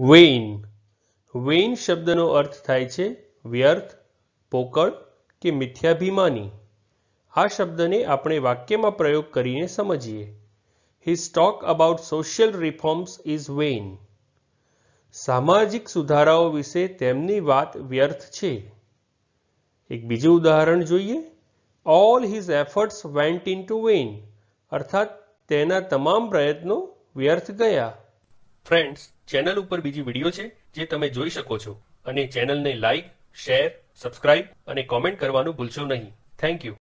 Wien Wien શબ્દનો અર્થ થાય છે વ્યર્થ પોકળ કે મિથ્યાભિમાની આ શબ્દને આપણે વાક્યમાં પ્રયોગ કરીને સમજીએ his talk about social reforms is vain સામાજિક સુધારાઓ વિશે તેમની વાત વ્યર્થ છે એક બીજું ઉદાહરણ જોઈએ all his efforts went in to vain અર્થાત તેના તમામ પ્રયત્નો વ્યર્થ ગયા ફ્રેન્ડ્સ ચેનલ ઉપર બીજી વિડીયો છે જે તમે જોઈ શકો છો અને ચેનલને લાઇક શેર સબસ્ક્રાઇબ અને કોમેન્ટ કરવાનું ભૂલશો નહીં થેન્ક યુ